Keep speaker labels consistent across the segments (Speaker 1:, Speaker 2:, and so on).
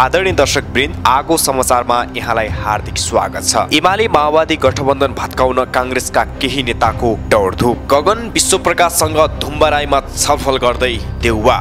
Speaker 1: आदरणीय दर्शक वृन्द आगो समाचारमा यहाँलाई हार्दिक स्वागत छ एमाले माओवादी गठबन्धन भत्काउन काङ्ग्रेसका केही नेताको दौडधुप गगन विश्वप्रकाशसँग धुम्बराईमा छलफल गर्दै देउवा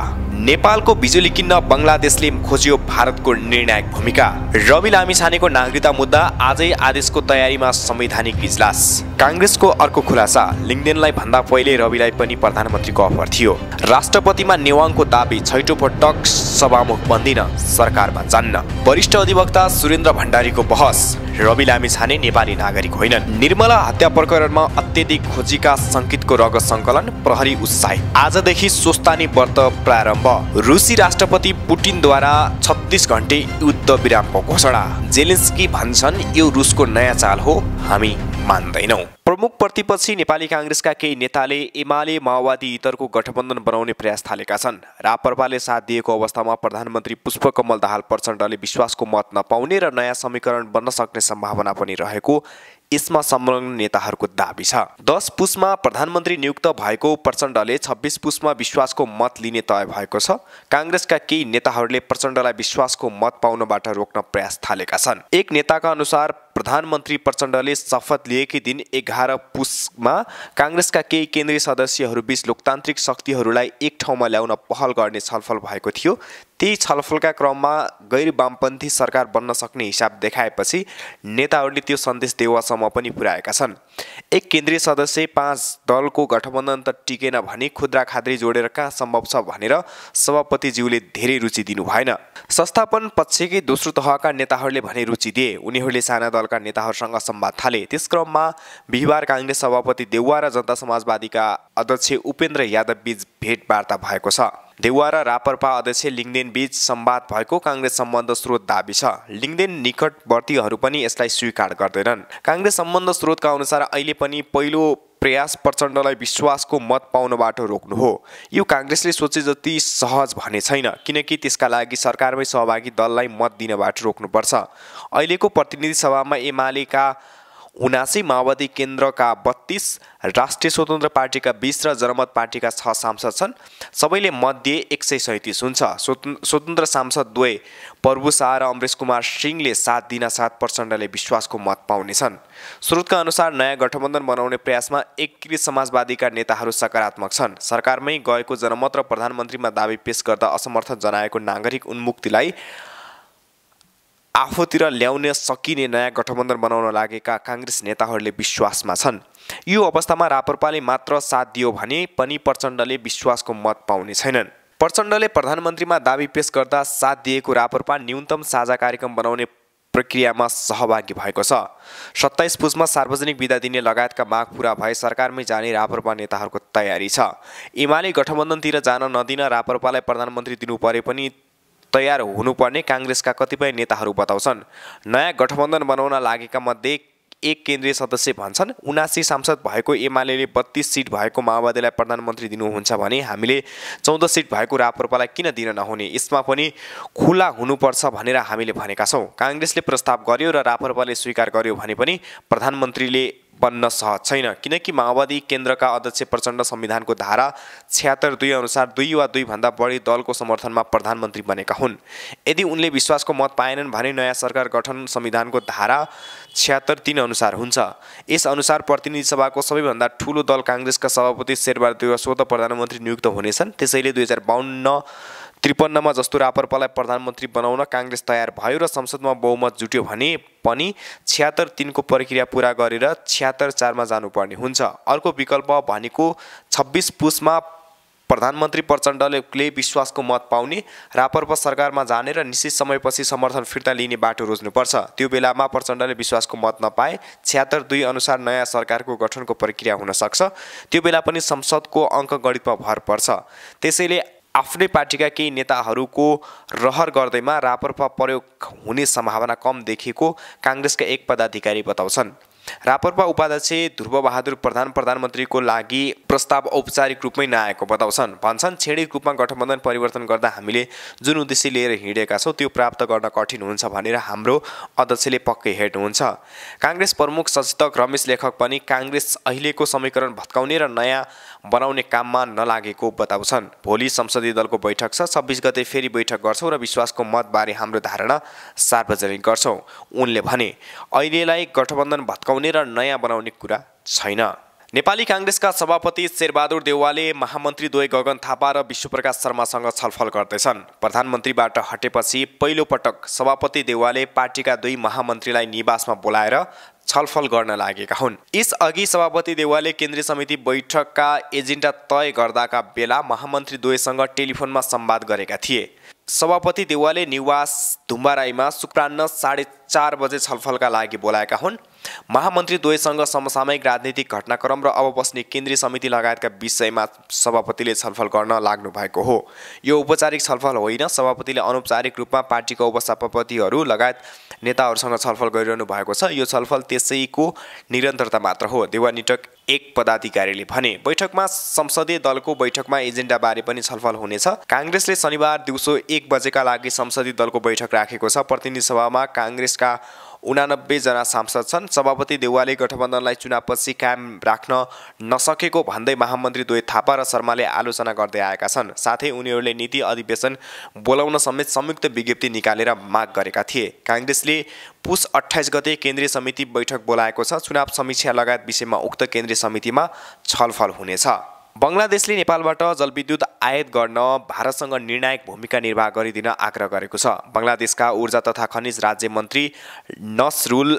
Speaker 1: नेपालको बिजुली किन्न बङ्गलादेशले खोज्यो भारतको निर्णायक भूमिका रवि लामिछानेको नागरिकता मुद्दा आजै आदेशको तयारीमा संवैधानिक इजलास काङ्ग्रेसको अर्को खुलासा लिङ्गदेनलाई भन्दा पहिले रविलाई पनि प्रधानमन्त्रीको अफर थियो राष्ट्रपतिमा नेवाङको दावी छैटौँ पटक सभामुख बन्दिन सरकारमा जान्न वरिष्ठ अधिवक्ता सुरेन्द्र भण्डारीको बहस रवि लामी छाने नेपाली नागरिक होइनन् निर्मला हत्या प्रकरणमा अत्यधिक खोजीका सङ्केतको रगत सङ्कलन प्रहरी उत्साहित आजदेखि स्वस्तानी व्रत प्रारम्भ रुसी राष्ट्रपति पुटिनद्वारा छत्तिस घन्टे युद्ध विरामको घोषणा जेलेन्स्की भन्छन् यो रुसको नयाँ चाल हो हामी मान्दैनौँ प्रमुख प्रतिपक्षी नेपाली काङ्ग्रेसका केही नेताले एमाले माओवादी इतरको गठबन्धन बनाउने प्रयास थालेका छन् रापरपाले साथ दिएको अवस्थामा प्रधानमन्त्री पुष्पकमल दाहाल प्रचण्डले विश्वासको मत नपाउने र नयाँ समीकरण बन्न सक्ने सम्भावना पनि रहेको यसमा संलग्न नेताहरूको दावी छ दस पुसमा प्रधानमन्त्री नियुक्त भएको प्रचण्डले छब्बिस पुसमा विश्वासको मत लिने तय भएको छ काङ्ग्रेसका केही नेताहरूले प्रचण्डलाई विश्वासको मत पाउनबाट रोक्न प्रयास थालेका छन् एक नेताका अनुसार प्रधानमन्त्री प्रचण्डले शपथ लिएकै दिन एघार पुसमा काङ्ग्रेसका केही केन्द्रीय सदस्यहरूबीच लोकतान्त्रिक शक्तिहरूलाई एक ठाउँमा ल्याउन पहल गर्ने छलफल भएको थियो ती छलफलका क्रममा गैर वामपन्थी सरकार बन्न सक्ने हिसाब देखाएपछि नेताहरूले त्यो सन्देश देवासम्म पनि पुर्याएका छन् एक केन्द्रीय सदस्य पाँच दलको गठबन्धन त टिकेन भने खुद्रा खाद्री जोडेर कहाँ सम्भव छ भनेर सभापतिज्यूले धेरै रुचि दिनु भएन संस्थापन पक्षकै दोस्रो तहका नेताहरूले भने रुचि दिए उनीहरूले साना दलका नेताहरूसँग सम्वाद थाले त्यस क्रममा बिहिबार काङ्ग्रेस सभापति देउवा र जनता समाजवादीका अध्यक्ष उपेन्द्र यादव बीच भेटवार्ता भएको छ देउवा र रापरपा अध्यक्ष लिङ्देन बीच सम्वाद भएको काङ्ग्रेस सम्बन्ध स्रोत दावी छ लिङ्गदेन निकटवर्तीहरू पनि यसलाई स्वीकार गर्दैनन् काङ्ग्रेस सम्बन्ध स्रोतका अनुसार अहिले पनि पहिलो प्रयास प्रचण्डलाई विश्वासको मत पाउनबाट रोक्नु हो यो काङ्ग्रेसले सोचे जति सहज भने छैन किनकि त्यसका लागि सरकारमै सहभागी दललाई मत दिनबाट रोक्नुपर्छ अहिलेको प्रतिनिधि सभामा एमालेका उनासी माओवादी केन्द्रका बत्तिस राष्ट्रिय स्वतन्त्र पार्टीका बिस र जनमत पार्टीका छ सांसद छन् सबैले मध्ये एक सय सैँतिस हुन्छ स्वतन्त्र सांसद द्वै प्रभु शाह र अमरेश कुमार सिंहले साथ दिन सात प्रचण्डले विश्वासको मत पाउनेछन् स्रोतका अनुसार नयाँ गठबन्धन बनाउने प्रयासमा एकीकृत समाजवादीका नेताहरू सकारात्मक छन् सरकारमै गएको जनमत र प्रधानमन्त्रीमा दावी पेश गर्दा असमर्थ जनाएको नागरिक उन्मुक्तिलाई आफूतिर ल्याउन सकिने नयाँ गठबन्धन बनाउन लागेका काङ्ग्रेस नेताहरूले विश्वासमा छन् यो अवस्थामा रापरपाले मात्र साथ दियो भने पनि प्रचण्डले विश्वासको मत पाउने छैनन् प्रचण्डले प्रधानमन्त्रीमा दावी पेश गर्दा साथ दिएको रापरपा न्यूनतम साझा कार्यक्रम बनाउने प्रक्रियामा सहभागी भएको छ सत्ताइस पुसमा सार्वजनिक विदा दिने लगायतका माग पुरा भए सरकारमै जाने रापरपा नेताहरूको तयारी छ एमाले गठबन्धनतिर जान नदिन रापरपालाई प्रधानमन्त्री दिनु परे पनि तयार हुनुपर्ने काङ्ग्रेसका कतिपय नेताहरू बताउँछन् नयाँ गठबन्धन बनाउन लागेका मध्ये एक केन्द्रीय सदस्य भन्छन् उनासी सांसद भएको एमाले बत्तीस सिट भएको माओवादीलाई प्रधानमन्त्री दिनुहुन्छ भने हामीले चौध सिट भएको रापरपालाई किन दिन नहुने यसमा पनि खुला हुनुपर्छ भनेर हामीले भनेका छौँ काङ्ग्रेसले प्रस्ताव गर्यो र रापरपाले स्वीकार गर्यो भने पनि प्रधानमन्त्रीले बन्न सहज छैन किनकि माओवादी केन्द्रका अध्यक्ष प्रचण्ड संविधानको धारा छ्यात्तर दुई अनुसार दुई वा दुईभन्दा बढी दलको समर्थनमा प्रधानमन्त्री बनेका हुन् यदि उनले विश्वासको मत पाएनन् भने नयाँ सरकार गठन संविधानको धारा छ्यात्तर तिन अनुसार हुन्छ यस अनुसार प्रतिनिधि सभाको सबैभन्दा ठुलो दल काङ्ग्रेसका सभापति शेरबहादुर स्वत प्रधानमन्त्री नियुक्त हुनेछन् त्यसैले दुई हजार बाहन्न त्रिपन्नमा जस्तो रापरपालाई प्रधानमन्त्री बनाउन काङ्ग्रेस तयार भयो र संसदमा बहुमत जुट्यो भने पनि छ्यात्तर तिनको प्रक्रिया पुरा गरेर छ्यात्तर चारमा जानुपर्ने हुन्छ अर्को विकल्प भनेको छब्बिस पुसमा प्रधानमन्त्री प्रचण्डले विश्वासको मत पाउने रापरपा सरकारमा जाने र निश्चित समयपछि समर्थन फिर्ता लिने बाटो रोज्नुपर्छ त्यो बेलामा प्रचण्डले विश्वासको मत नपाए छ्यात्तर दुई अनुसार नयाँ सरकारको गठनको प्रक्रिया हुनसक्छ त्यो बेला पनि संसदको अङ्कगणितमा भर पर्छ त्यसैले आफ्नै पार्टीका केही नेताहरूको रहर गर्दैमा रापरपा प्रयोग हुने सम्भावना कम देखिएको काङ्ग्रेसका एक पदाधिकारी बताउँछन् रापरपा उपाध्यक्ष ध्रुवबहादुर प्रधान प्रधानमन्त्रीको लागि प्रस्ताव औपचारिक रूपमै नआएको बताउँछन् भन्छन् क्षणिक रूपमा गठबन्धन परिवर्तन गर्दा हामीले जुन उद्देश्य लिएर हिँडेका छौँ त्यो प्राप्त गर्न कठिन हुन्छ भनेर हाम्रो अध्यक्षले पक्कै हेर्नुहुन्छ काङ्ग्रेस प्रमुख सचेतक रमेश लेखक पनि काङ्ग्रेस अहिलेको समीकरण भत्काउने र नयाँ बनाउने काममा नलागेको बताउँछन् भोलि संसदीय दलको बैठक छ छब्बिस गते फेरि बैठक गर्छौँ र विश्वासको मतबारे हाम्रो धारणा सार्वजनिक गर्छौँ उनले भने अहिलेलाई गठबन्धन भत्काउने र नयाँ बनाउने कुरा छैन नेपाली काङ्ग्रेसका सभापति शेरबहादुर देउवाले द्वै गगन थापा र विश्वप्रकाश शर्मासँग छलफल गर्दैछन् प्रधानमन्त्रीबाट हटेपछि पहिलोपटक सभापति देवालले पार्टीका दुई महामन्त्रीलाई निवासमा बोलाएर छलफल गर्न लागेका हुन् यसअघि सभापति देवालले केन्द्रीय समिति बैठकका एजेन्डा तय गर्दाका बेला महामन्त्री द्वयसँग टेलिफोनमा संवाद गरेका थिए सभापति देवालय निवास धुम्बाराईमा शुक्रान्न साढे चार बजे छलफलका लागि बोलाएका हुन् महामन्त्रीद्वयसँग समसामयिक राजनीतिक घटनाक्रम र अब बस्ने केन्द्रीय समिति लगायतका विषयमा सभापतिले छलफल गर्न लाग्नु भएको हो यो औपचारिक छलफल होइन सभापतिले अनौपचारिक रूपमा पार्टीका उपसभापतिहरू लगायत नेताहरूसँग छलफल गरिरहनु भएको छ यो छलफल त्यसैको निरन्तरता मात्र हो देवानिटक एक पदाधिकारीले भने बैठकमा संसदीय दलको बैठकमा बारे पनि छलफल हुनेछ काङ्ग्रेसले शनिबार दिउँसो एक बजेका लागि संसदीय दलको बैठक राखेको छ प्रतिनिधि सभामा काङ्ग्रेसका उनानब्बेजना सांसद छन् सभापति देउवाले गठबन्धनलाई चुनावपछि कायम राख्न नसकेको भन्दै महामन्त्री द्वै थापा र शर्माले आलोचना गर्दै आएका छन् साथै उनीहरूले नीति अधिवेशन बोलाउन समेत संयुक्त विज्ञप्ति निकालेर माग गरेका थिए काङ्ग्रेसले पुस अठाइस गते केन्द्रीय समिति बैठक बोलाएको छ चुनाव समीक्षा लगायत विषयमा उक्त केन्द्रीय समितिमा छलफल हुनेछ बङ्गलादेशले नेपालबाट जलविद्युत आयात गर्न भारतसँग निर्णायक भूमिका निर्वाह गरिदिन आग्रह गरेको छ बङ्गलादेशका ऊर्जा तथा खनिज राज्य मन्त्री नसरुल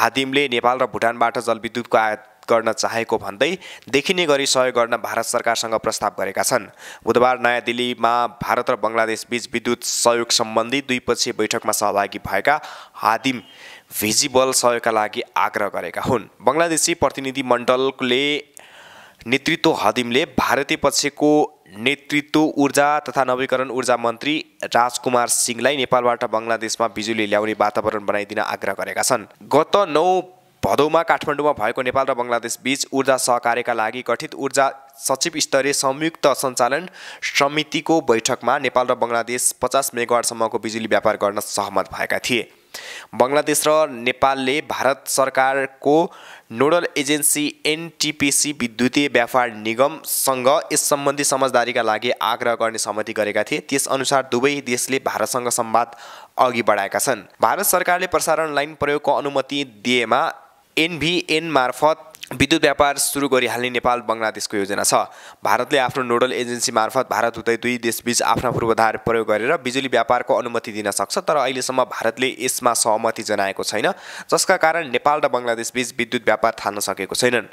Speaker 1: हादिमले नेपाल र भुटानबाट जलविद्युतको आयात गर्न चाहेको भन्दै देखिने गरी सहयोग गर्न भारत सरकारसँग प्रस्ताव गरेका छन् बुधबार नयाँ दिल्लीमा भारत र बङ्गलादेश बीच विद्युत सहयोग सम्बन्धी द्विपक्षीय बैठकमा सहभागी भएका हादिम भिजिबल सहयोगका लागि आग्रह गरेका हुन् बङ्गलादेशी प्रतिनिधिमण्डलले नेतृत्व हदिमले भारतीय पक्षको नेतृत्व ऊर्जा तथा नवीकरण ऊर्जा मन्त्री राजकुमार सिंहलाई नेपालबाट बङ्गलादेशमा बिजुली ल्याउने वातावरण बनाइदिन आग्रह गरेका छन् गत नौ भदौमा काठमाडौँमा भएको नेपाल र बङ्गलादेश बीच ऊर्जा सहकार्यका लागि गठित ऊर्जा सचिव स्तरीय संयुक्त सञ्चालन समितिको बैठकमा नेपाल र बङ्गलादेश पचास मेगावाटसम्मको बिजुली व्यापार गर्न सहमत भएका थिए बङ्गलादेश र नेपालले भारत सरकारको नोडल एजेन्सी एनटिपिसी विद्युतीय व्यापार निगमसँग यस सम्बन्धी समझदारीका लागि आग्रह गर्ने सहमति गरेका थिए त्यसअनुसार दुवै देशले भारतसँग सम्वाद अघि बढाएका छन् भारत सरकारले प्रसारण लाइन प्रयोगको अनुमति दिएमा एनभिएन मार्फत विद्युत व्यापार सुरु गरिहाल्ने नेपाल बङ्गलादेशको योजना छ भारतले आफ्नो नोडल एजेन्सी मार्फत भारत हुँदै दुई देशबीच आफ्ना पूर्वाधार प्रयोग गरेर बिजुली व्यापारको अनुमति दिन सक्छ तर अहिलेसम्म भारतले यसमा सहमति जनाएको छैन जसका कारण नेपाल र बङ्गलादेशबीच विद्युत व्यापार थाल्न सकेको छैनन्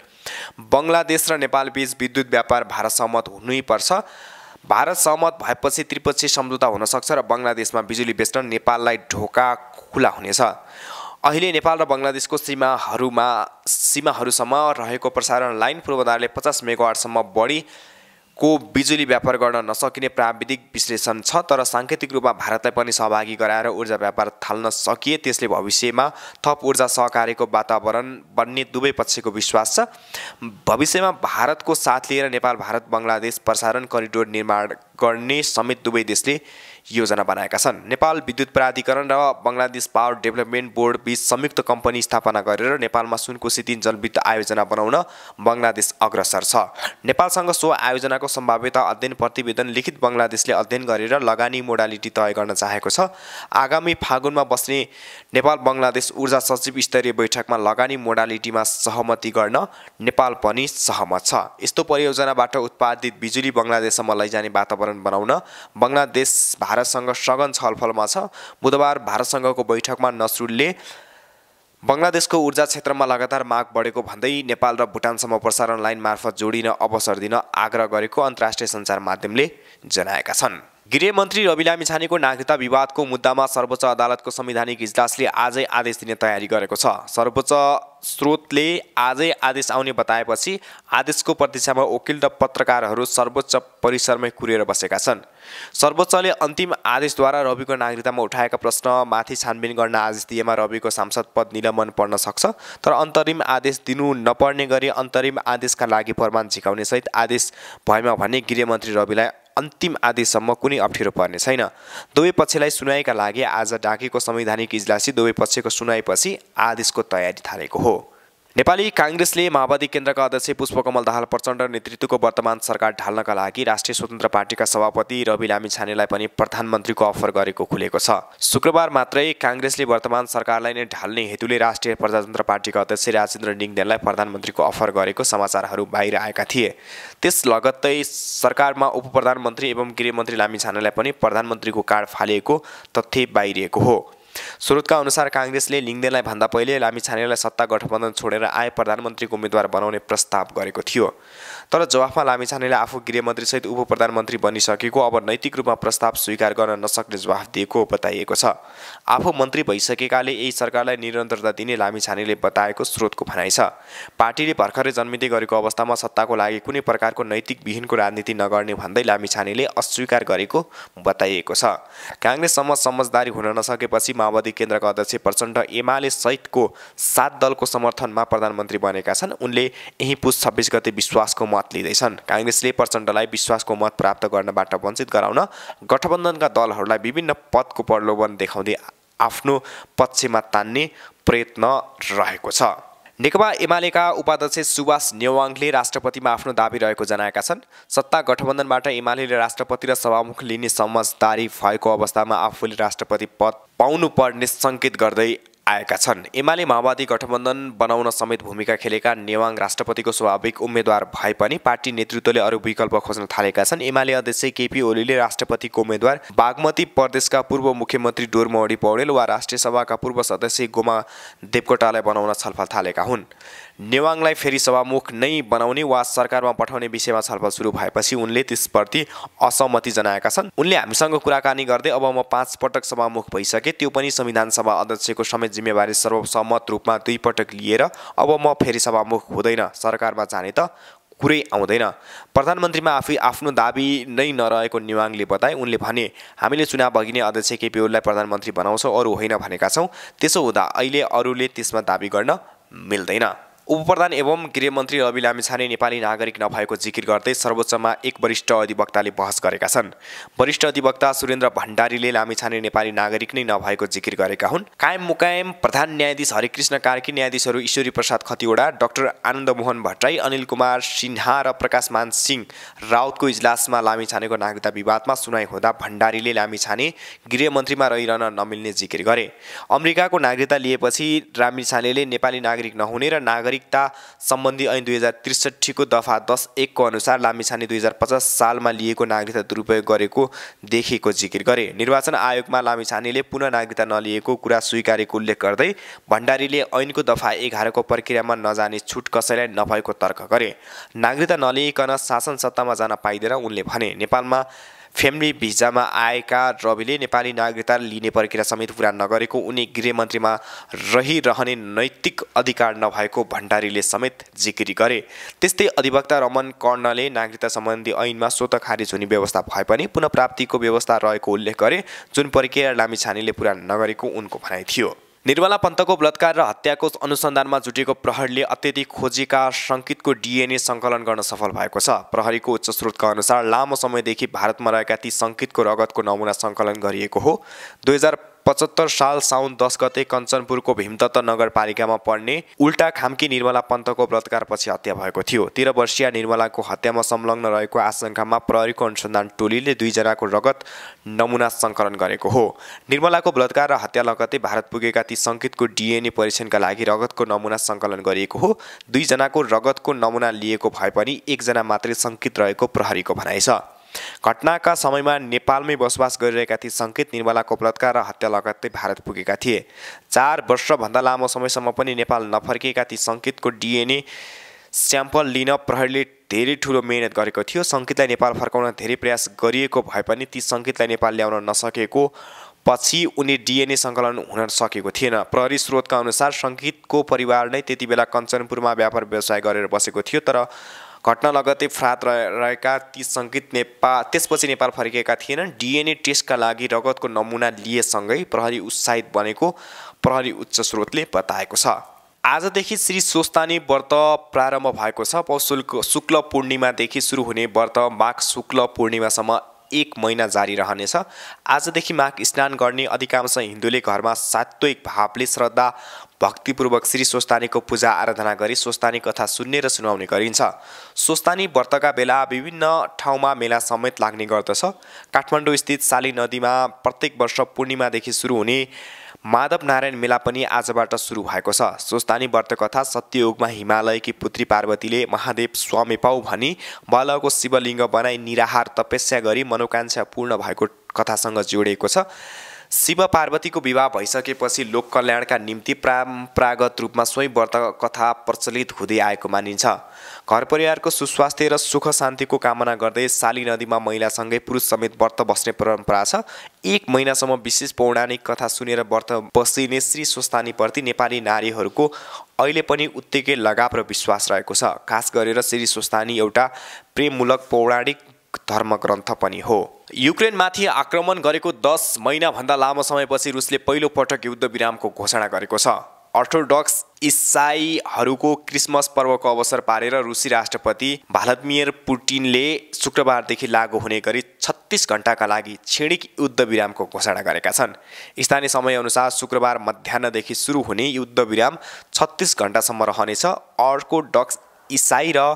Speaker 1: बङ्गलादेश र नेपालबीच विद्युत व्यापार भारत सहमत हुनैपर्छ भारत सहमत भएपछि त्रिपक्षीय सम्झौता हुनसक्छ र बङ्गलादेशमा बिजुली बेच्न नेपाललाई ढोका खुला हुनेछ अहिले नेपाल र बङ्गलादेशको सीमाहरूमा सीमाहरूसम्म रहेको प्रसारण लाइन पूर्वाधारले पचास मेगावाटसम्म को बिजुली व्यापार गर्न नसकिने प्राविधिक विश्लेषण छ तर साङ्केतिक रूपमा भारतलाई पनि सहभागी गराएर ऊर्जा व्यापार थाल्न सकिए त्यसले भविष्यमा थप ऊर्जा सहकार्यको वातावरण बन्ने दुवै पक्षको विश्वास छ भविष्यमा भारतको साथ लिएर नेपाल भारत बङ्गलादेश प्रसारण करिडोर निर्माण गर्ने समेत दुवै देशले योजना बनाएका छन् नेपाल विद्युत प्राधिकरण र बङ्गलादेश पावर डेभलपमेन्ट बोर्ड बीच संयुक्त कम्पनी स्थापना गरेर नेपालमा सुनकोशी तिन जलविद्युत आयोजना बनाउन बङ्गलादेश अग्रसर छ नेपालसँग सो आयोजनाको सम्भाव्यता अध्ययन प्रतिवेदन लिखित बङ्गलादेशले अध्ययन गरेर लगानी मोडालिटी तय गर्न चाहेको छ आगामी फागुनमा बस्ने नेपाल बङ्गलादेश ऊर्जा सचिव स्तरीय बैठकमा लगानी मोडालिटीमा सहमति गर्न नेपाल पनि सहमत छ यस्तो परियोजनाबाट उत्पादित बिजुली बङ्गलादेशसम्म लैजाने वातावरण बनाउन बङ्गलादेश भारत भारतसँग सघन छलफलमा छ बुधबार भारतसँगको बैठकमा नसरुलले बङ्गलादेशको ऊर्जा क्षेत्रमा लगातार माग बढेको भन्दै नेपाल र भुटानसम्म प्रसारण लाइन मार्फत जोडिन अवसर दिन आग्रह गरेको अन्तर्राष्ट्रिय सञ्चार माध्यमले जनाएका छन् गृहमन्त्री रवि लामिछानेको नागरिकता विवादको मुद्दामा सर्वोच्च अदालतको संवैधानिक इजलासले आजै आदेश दिने तयारी गरेको छ सर्वोच्च स्रोतले आजै आदेश आउने बताएपछि आदेशको प्रतीक्षामा वकिल र पत्रकारहरू सर्वोच्च परिसरमै कुरेर बसेका छन् सर्वोच्चले अन्तिम आदेशद्वारा रविको नागरिकतामा उठाएका प्रश्नमाथि छानबिन गर्न आदेश दिएमा रविको सांसद पद निलम्बन पर्न सक्छ तर अन्तरिम आदेश दिनु नपर्ने गरी अन्तरिम आदेशका लागि प्रमाण झिकाउने सहित आदेश भएमा भने गृहमन्त्री रविलाई अन्तिम आदेशसम्म कुनै अप्ठ्यारो पर्ने छैन दुवै पक्षलाई सुनाइका लागि आज डाकेको संवैधानिक इजलासी दुवै पक्षको सुनाइपछि आदेशको तयारी थालेको हो नेपाली काङ्ग्रेसले माओवादी केन्द्रका अध्यक्ष पुष्पकमल दाहाल प्रचण्ड नेतृत्वको वर्तमान सरकार ढाल्नका लागि राष्ट्रिय स्वतन्त्र पार्टीका सभापति रवि लामी छानेलाई पनि प्रधानमन्त्रीको अफर गरेको खुलेको छ शुक्रबार मात्रै काङ्ग्रेसले वर्तमान सरकारलाई नै ढाल्ने हेतुले राष्ट्रिय प्रजातन्त्र पार्टीका अध्यक्ष राजेन्द्र निङदेनलाई प्रधानमन्त्रीको अफर गरेको समाचारहरू बाहिर आएका थिए त्यस लगत्तै सरकारमा उप प्रधानमन्त्री एवं गृहमन्त्री लामी छानेलाई पनि प्रधानमन्त्रीको कार्ड फालिएको तथ्य बाहिरिएको हो स्रोतका अनुसार काङ्ग्रेसले लिङ्गदेनलाई भन्दा पहिले लामिछानेलाई सत्ता गठबन्धन छोडेर आए प्रधानमन्त्रीको उम्मेद्वार बनाउने प्रस्ताव गरेको थियो तर जवाफमा लामिछानेले आफू गृहमन्त्रीसहित उप प्रधानमन्त्री बनिसकेको अब नैतिक रूपमा प्रस्ताव स्वीकार गर्न नसक्ने जवाफ दिएको बताइएको छ आफू मन्त्री भइसकेकाले यही सरकारलाई निरन्तरता दिने लामिछानेले बताएको स्रोतको भनाइ छ पार्टीले भर्खरै जन्मिँदै गरेको अवस्थामा सत्ताको लागि कुनै प्रकारको नैतिक विहीनको राजनीति नगर्ने भन्दै लामिछानेले अस्वीकार गरेको बताइएको छ काङ्ग्रेससम्म समझदारी हुन नसकेपछि माओवादी केन्द्रका अध्यक्ष प्रचण्ड एमाले सहितको सात दलको समर्थनमा प्रधानमन्त्री बनेका छन् उनले यही पुस छब्बिस गते विश्वासको मत लिँदैछन् काङ्ग्रेसले प्रचण्डलाई विश्वासको मत प्राप्त गर्नबाट वञ्चित गराउन गठबन्धनका दलहरूलाई विभिन्न पदको प्रलोभन देखाउँदै आफ्नो पक्षमा तान्ने प्रयत्न रहेको छ नेकपा एमालेका उपाध्यक्ष सुभाष नेवाङले राष्ट्रपतिमा आफ्नो दावी रहेको जनाएका छन् सत्ता गठबन्धनबाट एमाले राष्ट्रपति र सभामुख लिने समझदारी भएको अवस्थामा आफूले राष्ट्रपति पद पाउनुपर्ने सङ्केत गर्दै आएका छन् एमाले माओवादी गठबन्धन बनाउन समेत भूमिका खेलेका नेवाङ राष्ट्रपतिको स्वाभाविक उम्मेद्वार भए पनि पार्टी नेतृत्वले अरू विकल्प खोज्न थालेका छन् एमाले अध्यक्ष केपी ओलीले राष्ट्रपतिको उम्मेद्वार बागमती प्रदेशका पूर्व मुख्यमन्त्री डोरमौडी पौडेल वा राष्ट्रिय सभाका पूर्व सदस्य गोमा देवकोटालाई बनाउन छलफल थालेका हुन् नेवाङलाई फेरि सभामुख नै बनाउने वा सरकारमा पठाउने विषयमा छलफल सुरु भएपछि उनले त्यसप्रति असहमति जनाएका छन् उनले हामीसँग कुराकानी गर्दै अब म पाँच पटक सभामुख भइसके त्यो पनि संविधान सभा अध्यक्षको समेत जिम्मेवारी सर्वसम्मत रूपमा दुई पटक लिएर अब म फेरि सभामुख हुँदैन सरकारमा जाने त कुरै आउँदैन प्रधानमन्त्रीमा आफै आफ्नो दाबी नै नरहेको नेवाङले बताए उनले भने हामीले चुनाव अघि नै अध्यक्ष केपी ओलीलाई प्रधानमन्त्री बनाउँछौँ अरू होइन भनेका छौँ त्यसो हुँदा अहिले अरूले त्यसमा दाबी गर्न मिल्दैन उपप्रधान एवं गृहमन्त्री रवि लामिछाने नेपाली नागरिक नभएको जिकिर गर्दै सर्वोच्चमा एक वरिष्ठ अधिवक्ताले बहस गरेका छन् वरिष्ठ अधिवक्ता सुरेन्द्र भण्डारीले लामिछाने नेपाली नागरिक नै नभएको जिकिर गरेका हुन् कायम मुकायम प्रधान न्यायाधीश हरिकृष्ण कार्की न्यायाधीशहरू ईश्वरी प्रसाद खतिवडा डाक्टर आनन्दमोहन भट्टराई अनिल कुमार सिन्हा र प्रकाशमान सिंह राउतको इजलासमा लामिछानेको नागरिकता विवादमा सुनाइ हुँदा भण्डारीले लामिछाने गृहमन्त्रीमा रहिरहन नमिल्ने जिकिर गरे अमेरिकाको नागरिकता लिएपछि लामिछानेले नेपाली नागरिक नहुने र नागरिक नागरिकता सम्बन्धी ऐन दुई हजार त्रिसठीको दफा दस एकको अनुसार लामिछाने दुई हजार पचास सालमा लिएको नागरिकता दुरुपयोग गरेको देखेको जिकिर गरे निर्वाचन आयोगमा लामिछानेले पुनः नागरिकता नलिएको कुरा स्वीकारेको उल्लेख गर्दै भण्डारीले ऐनको दफा एघारको प्रक्रियामा नजाने छुट कसैलाई नभएको तर्क गरे नागरिकता नलिइकन शासन सत्तामा जान पाइँदैन उनले भने नेपालमा फ्यामिली भिजामा आएका रविले नेपाली नागरिकता लिने प्रक्रिया समेत पुरा नगरेको उनी गृहमन्त्रीमा रहिरहने नैतिक अधिकार नभएको भण्डारीले समेत जिक्री गरे त्यस्तै अधिवक्ता रमन कर्णले नागरिकता सम्बन्धी ऐनमा स्वत खारिज हुने व्यवस्था भए पनि पुनः प्राप्तिको व्यवस्था रहेको उल्लेख गरे जुन प्रक्रिया लामिछानेले पुरा नगरेको उनको भनाइ थियो निर्मला पन्तको बलात्कार र हत्याको अनुसन्धानमा जुटेको प्रहरीले अत्यधिक खोजीका शङ्कितको डिएनए सङ्कलन गर्न सफल भएको छ प्रहरीको उच्च स्रोतका अनुसार लामो समयदेखि भारतमा रहेका ती शङ्कितको रगतको नमुना सङ्कलन गरिएको हो दुई हजार पचहत्तर साल साउन दस गते कञ्चनपुरको भीमदत्त नगरपालिकामा पर्ने उल्टा खामकी निर्मला पन्तको बलात्कारपछि हत्या भएको थियो तेह्र वर्षीय निर्मलाको हत्यामा संलग्न रहेको आशंकामा प्रहरीको अनुसन्धान टोलीले दुईजनाको रगत नमुना सङ्कलन गरेको हो निर्मलाको बलात्कार र हत्या लगतै भारत पुगेका ती सङ्कितको डिएनए परीक्षणका लागि रगतको नमुना सङ्कलन गरिएको हो दुईजनाको रगतको नमुना लिएको भए पनि एकजना मात्रै सङ्कित रहेको प्रहरीको भनाइ छ घटनाका समयमा नेपालमै बसोबास गरिरहेका थिए सङ्केत निर्मलाको बलात्कार र हत्या लगत्तै भारत पुगेका थिए चार वर्षभन्दा लामो समयसम्म पनि नेपाल नफर्किएका ती सङ्केतको डिएनए स्याम्पल लिन प्रहरीले धेरै ठुलो मिहिनेत गरेको थियो सङ्केतलाई नेपाल फर्काउन धेरै प्रयास गरिएको भए पनि ती सङ्केतलाई नेपाल ल्याउन नसकेको पछि उनी डिएनए सङ्कलन हुन सकेको थिएन प्रहरी स्रोतका अनुसार सङ्केतको परिवार नै त्यति बेला कञ्चनपुरमा व्यापार व्यवसाय गरेर बसेको थियो तर घटना लगत्तै फ्रात रहेका ती सङ्कित नेपाल त्यसपछि नेपाल फर्किएका थिएनन् डिएनए टेस्टका लागि रगतको नमुना लिएसँगै प्रहरी उत्साहित बनेको प्रहरी उच्च स्रोतले बताएको छ आजदेखि श्री सोस्तानी व्रत प्रारम्भ भएको छ पौशुल्क शुक्ल पूर्णिमादेखि सुरु हुने व्रत माघ शुक्ल पूर्णिमासम्म एक महिना जारी रहनेछ आजदेखि माघ स्नान गर्ने अधिकांश हिन्दूले घरमा सात्विक भावले श्रद्धा भक्तिपूर्वक श्री स्वस्तानीको पूजा आराधना गरी स्वस्तानी कथा सुन्ने र सुनाउने गरिन्छ स्वस्तानी व्रतका बेला विभिन्न ठाउँमा मेला समेत लाग्ने गर्दछ काठमाडौँ स्थित शाली नदीमा प्रत्येक वर्ष पूर्णिमादेखि सुरु हुने माधव नारायण मेला पनि आजबाट सुरु भएको छ स्वस्तानी व्रत कथा सत्ययुगमा हिमालयकी पुत्री पार्वतीले महादेव स्वामी पाउ भनी बालको शिवलिङ्ग बनाई निराहार तपस्या गरी मनोकांक्षा पूर्ण भएको कथासँग जोडिएको छ शिव पार्वतीको विवाह भइसकेपछि लोक कल्याणका निम्ति परम्परागत रूपमा स्वयं व्रत कथा प्रचलित हुँदै आएको मानिन्छ घर परिवारको सुस्वास्थ्य र सुख शान्तिको कामना गर्दै साली नदीमा महिलासँगै पुरुष समेत व्रत बस्ने परम्परा छ एक महिनासम्म विशेष पौराणिक कथा सुनेर व्रत बसिने श्री स्वस्थानीप्रति नेपाली नारीहरूको अहिले पनि उत्तिकै लगाव र विश्वास रहेको छ खास गरेर श्री स्वस्तानी एउटा प्रेममूलक पौराणिक धर्मग्रन्थ पनि हो युक्रेनमाथि आक्रमण गरेको दस महिनाभन्दा लामो समयपछि रुसले पहिलोपटक युद्धविरामको घोषणा गरेको छ अर्थोडक्स इसाईहरूको क्रिसमस पर्वको अवसर पारेर रुसी राष्ट्रपति भ्लादिमिर पुटिनले शुक्रबारदेखि लागू हुने गरी छत्तिस घन्टाका लागि क्षणिक युद्धविरामको घोषणा गरेका छन् स्थानीय समयअनुसार शुक्रबार मध्याहदेखि सुरु हुने युद्धविराम छत्तिस घन्टासम्म रहनेछ अर्थोडक्स इसाई र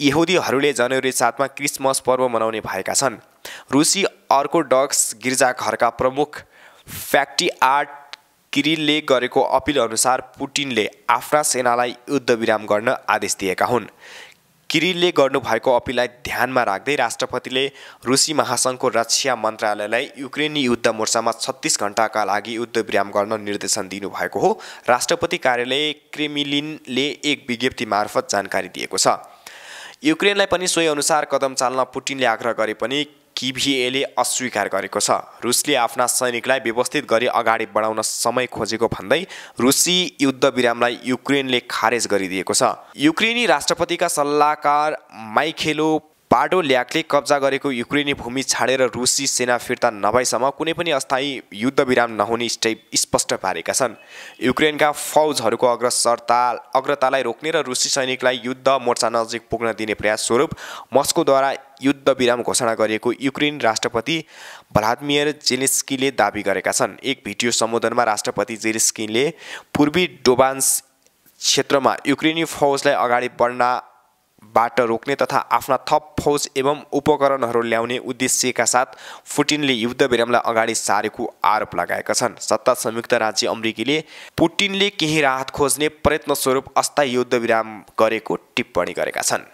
Speaker 1: यहुदीहरूले जनवरी सातमा क्रिसमस पर्व मनाउने भएका छन् रुसी अर्कोडक्स गिर्जाघरका प्रमुख फ्याक्टी आर्ट किरिलले गरेको अनुसार पुटिनले आफ्ना सेनालाई युद्धविराम गर्न आदेश दिएका हुन् किरिलले गर्नुभएको अपिललाई ध्यानमा राख्दै राष्ट्रपतिले रुसी महासङ्घको रक्षा मन्त्रालयलाई युक्रेनी युद्ध मोर्चामा छत्तिस घन्टाका लागि युद्धविराम गर्न निर्देशन दिनुभएको हो राष्ट्रपति कार्यालय क्रेमिलिनले एक विज्ञप्ति मार्फत जानकारी दिएको छ युक्रेनलाई पनि सोही अनुसार कदम चाल्न पुटिनले आग्रह गरे पनि किभिएले अस्वीकार गरेको छ रुसले आफ्ना सैनिकलाई व्यवस्थित गरी अगाडि बढाउन समय खोजेको भन्दै रुसी युद्धविरामलाई युक्रेनले खारेज गरिदिएको छ युक्रेनी राष्ट्रपतिका सल्लाहकार माइखेलो बाडो ल्याकले कब्जा गरेको युक्रेनी भूमि छाडेर रुसी सेना फिर्ता नभएसम्म कुनै पनि अस्थायी युद्धविराम नहुने स्टेप स्पष्ट पारेका छन् युक्रेनका फौजहरूको अग्रसरता अग्रतालाई रोक्ने र रुसी सैनिकलाई युद्ध मोर्चा नजिक पुग्न दिने प्रयास स्वरूप मस्कोद्वारा युद्धविराम घोषणा गरिएको युक्रेन राष्ट्रपति भ्लादिमिर जेलेस्कीले दावी गरेका छन् एक भिडियो सम्बोधनमा राष्ट्रपति जेलेस्कीले पूर्वी डोबान्स क्षेत्रमा युक्रेनी फौजलाई अगाडि बढ्न बाट रोक्ने तथा आफ्ना थप फौज एवं उपकरणहरू ल्याउने उद्देश्यका साथ पुटिनले युद्धविरामलाई अगाडि सारेको आरोप लगाएका छन् सत्ता संयुक्त राज्य अमेरिकीले पुटिनले केही राहत खोज्ने स्वरूप अस्थायी युद्धविराम गरेको टिप्पणी गरेका छन्